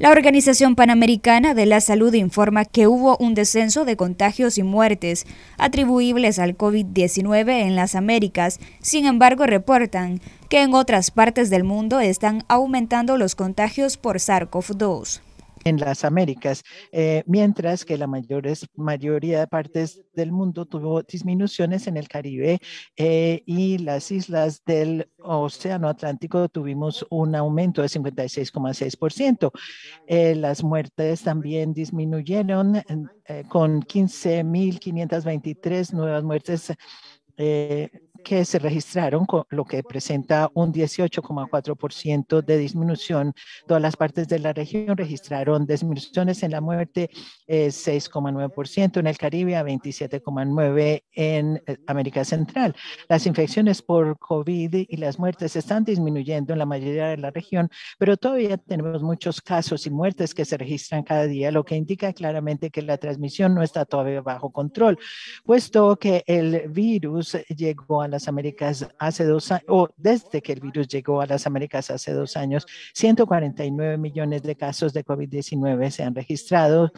La Organización Panamericana de la Salud informa que hubo un descenso de contagios y muertes atribuibles al COVID-19 en las Américas. Sin embargo, reportan que en otras partes del mundo están aumentando los contagios por SARS-CoV-2 en las Américas, eh, mientras que la mayores, mayoría de partes del mundo tuvo disminuciones en el Caribe eh, y las islas del Océano Atlántico tuvimos un aumento de 56,6%. Eh, las muertes también disminuyeron con 15.523 nuevas muertes que se registraron, lo que presenta un 18,4% de disminución. Todas las partes de la región registraron disminuciones en la muerte, 6,9% eh, en el Caribe, 27,9% en eh, América Central. Las infecciones por COVID y las muertes están disminuyendo en la mayoría de la región, pero todavía tenemos muchos casos y muertes que se registran cada día, lo que indica claramente que la transmisión no está todavía bajo control, puesto que el virus llegó a las Américas hace dos años, o desde que el virus llegó a las Américas hace dos años, 149 millones de casos de COVID-19 se han registrado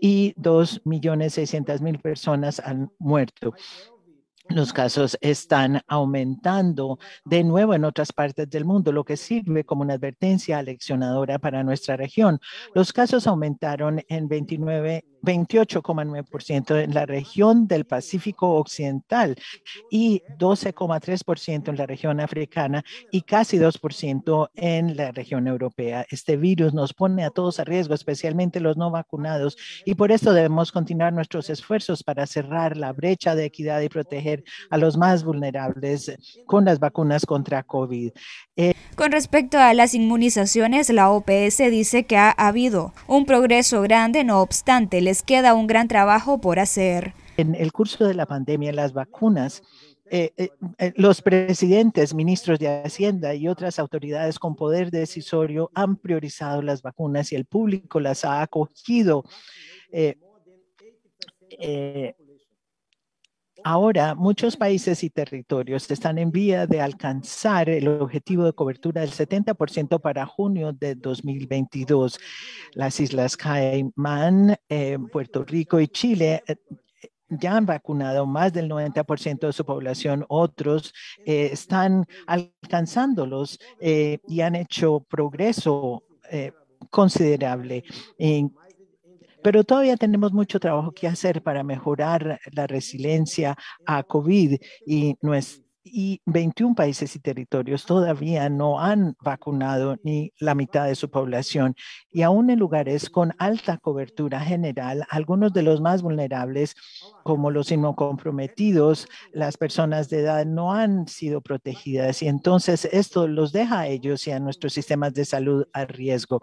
y 2.600.000 personas han muerto. Los casos están aumentando de nuevo en otras partes del mundo, lo que sirve como una advertencia aleccionadora para nuestra región. Los casos aumentaron en 29 28,9% en la región del Pacífico Occidental y 12,3% en la región africana y casi 2% en la región europea. Este virus nos pone a todos a riesgo, especialmente los no vacunados, y por esto debemos continuar nuestros esfuerzos para cerrar la brecha de equidad y proteger a los más vulnerables con las vacunas contra COVID. Eh, con respecto a las inmunizaciones, la OPS dice que ha habido un progreso grande, no obstante, queda un gran trabajo por hacer. En el curso de la pandemia, las vacunas, eh, eh, eh, los presidentes, ministros de Hacienda y otras autoridades con poder decisorio han priorizado las vacunas y el público las ha acogido. Ahora, muchos países y territorios están en vía de alcanzar el objetivo de cobertura del 70% para junio de 2022. Las Islas Caimán, eh, Puerto Rico y Chile eh, ya han vacunado más del 90% de su población, otros eh, están alcanzándolos y han hecho progreso. considerable. Pero todavía tenemos mucho trabajo que hacer para mejorar la resiliencia a COVID y 21 países y territorios todavía no han vacunado ni la mitad de su población. Y aún en lugares con alta cobertura general, algunos de los más vulnerables, como los inmunocomprometidos, las personas de edad no han sido protegidas. Y entonces esto los deja a ellos y a nuestros sistemas de salud a riesgo.